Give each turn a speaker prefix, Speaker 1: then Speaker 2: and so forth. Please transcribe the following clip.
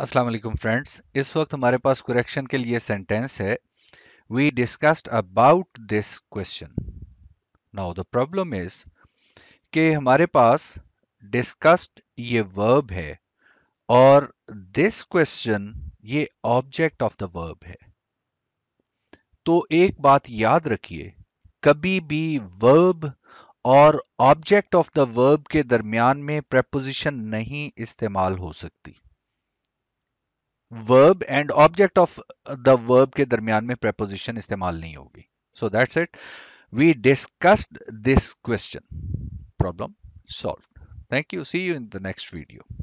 Speaker 1: Aslam friends इस वक्त हमारे पास कुरेक्शन के लिए सेंटेंस है we discussed about this question now the problem is कि हमारे पास डिस्कस्ड ये वर्ब है और दिस क्वेश्चन ये ऑब्जेक्ट ऑफ द वर्ब है तो एक बात याद रखिए कभी भी वर्ब और ऑब्जेक्ट ऑफ द वर्ब के दरमियान में प्रपोजिशन नहीं इस्तेमाल हो सकती verb and object of the verb के दरमियान में प्रपोजिशन इस्तेमाल नहीं होगी so that's it we discussed this question problem solve thank you see you in the next video